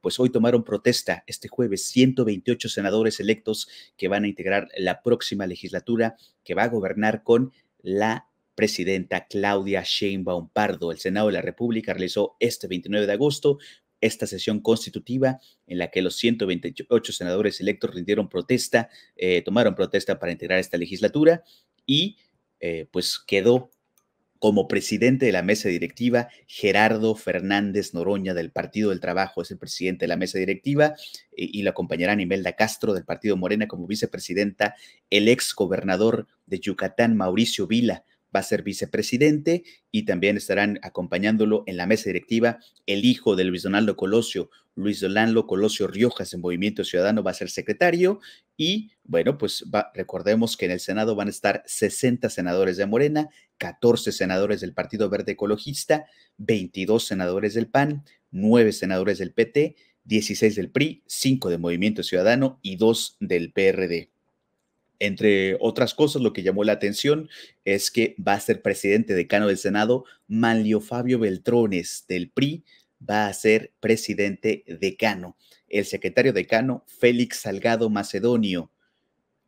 pues hoy tomaron protesta este jueves 128 senadores electos que van a integrar la próxima legislatura que va a gobernar con la presidenta Claudia Sheinbaum Pardo. El Senado de la República realizó este 29 de agosto esta sesión constitutiva en la que los 128 senadores electos rindieron protesta, eh, tomaron protesta para integrar esta legislatura y eh, pues quedó como presidente de la mesa directiva, Gerardo Fernández Noroña del Partido del Trabajo es el presidente de la mesa directiva y, la acompañará Imelda Castro del Partido Morena como vicepresidenta, el ex gobernador de Yucatán, Mauricio Vila, va a ser vicepresidente y también estarán acompañándolo en la mesa directiva el hijo de Luis Donaldo Colosio, Luis Donaldo Colosio Riojas en Movimiento Ciudadano va a ser secretario y bueno, pues recordemos que en el Senado van a estar 60 senadores de Morena, 14 senadores del Partido Verde Ecologista, 22 senadores del PAN, 9 senadores del PT, 16 del PRI, 5 de Movimiento Ciudadano y 2 del PRD. Entre otras cosas, lo que llamó la atención es que va a ser presidente decano del Senado Manlio Fabio Beltrones del PRI, va a ser presidente decano. El secretario decano, Félix Salgado Macedonio,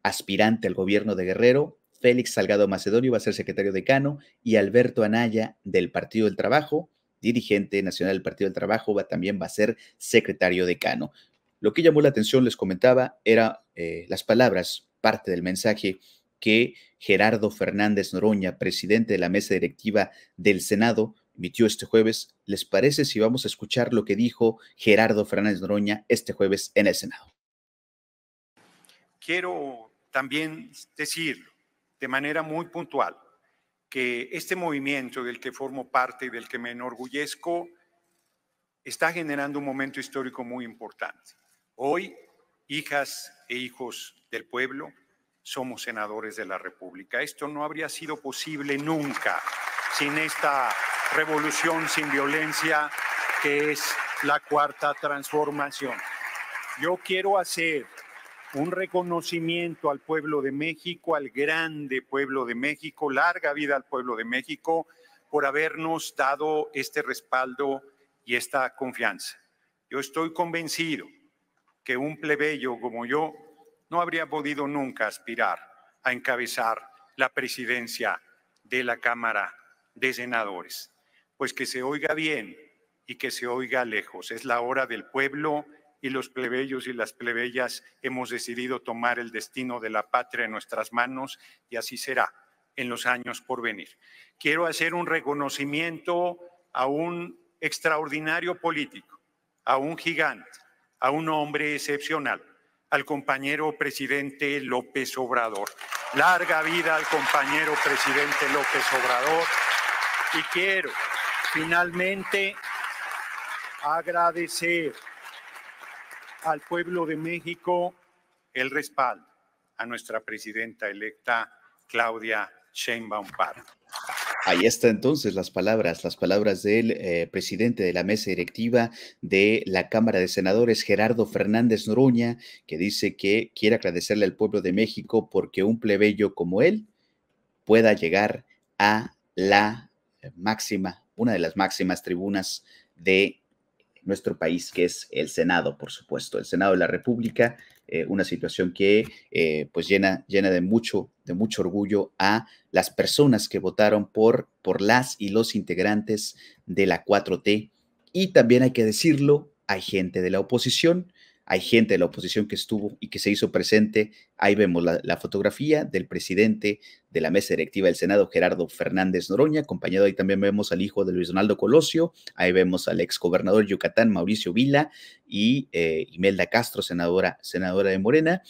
aspirante al gobierno de Guerrero, Félix Salgado Macedonio va a ser secretario decano y Alberto Anaya del Partido del Trabajo, dirigente nacional del Partido del Trabajo, va, también va a ser secretario decano. Lo que llamó la atención, les comentaba, era eh, las palabras, parte del mensaje que Gerardo Fernández Noroña, presidente de la mesa directiva del Senado, emitió este jueves. ¿Les parece si vamos a escuchar lo que dijo Gerardo Fernández Noroña este jueves en el Senado? Quiero también decir de manera muy puntual que este movimiento del que formo parte y del que me enorgullezco está generando un momento histórico muy importante. Hoy, hijas e hijos del pueblo, somos senadores de la República. Esto no habría sido posible nunca sin esta revolución sin violencia que es la cuarta transformación. Yo quiero hacer un reconocimiento al pueblo de México, al grande pueblo de México, larga vida al pueblo de México por habernos dado este respaldo y esta confianza. Yo estoy convencido que un plebeyo como yo no habría podido nunca aspirar a encabezar la presidencia de la Cámara de Senadores pues que se oiga bien y que se oiga lejos. Es la hora del pueblo y los plebeyos y las plebeyas hemos decidido tomar el destino de la patria en nuestras manos y así será en los años por venir. Quiero hacer un reconocimiento a un extraordinario político, a un gigante, a un hombre excepcional, al compañero presidente López Obrador. Larga vida al compañero presidente López Obrador. Y quiero Finalmente, agradecer al pueblo de México el respaldo a nuestra presidenta electa, Claudia Sheinbaum Pardo. Ahí está entonces las palabras, las palabras del eh, presidente de la mesa directiva de la Cámara de Senadores, Gerardo Fernández Noruña, que dice que quiere agradecerle al pueblo de México porque un plebeyo como él pueda llegar a la eh, máxima una de las máximas tribunas de nuestro país, que es el Senado, por supuesto, el Senado de la República, eh, una situación que eh, pues llena, llena de, mucho, de mucho orgullo a las personas que votaron por, por las y los integrantes de la 4T. Y también hay que decirlo, hay gente de la oposición hay gente de la oposición que estuvo y que se hizo presente. Ahí vemos la, fotografía del presidente de la mesa directiva del Senado, Gerardo Fernández Noroña, acompañado ahí también vemos al hijo de Luis Donaldo Colosio, ahí vemos al ex gobernador Yucatán, Mauricio Vila, y eh, Imelda Castro, senadora, senadora de Morena,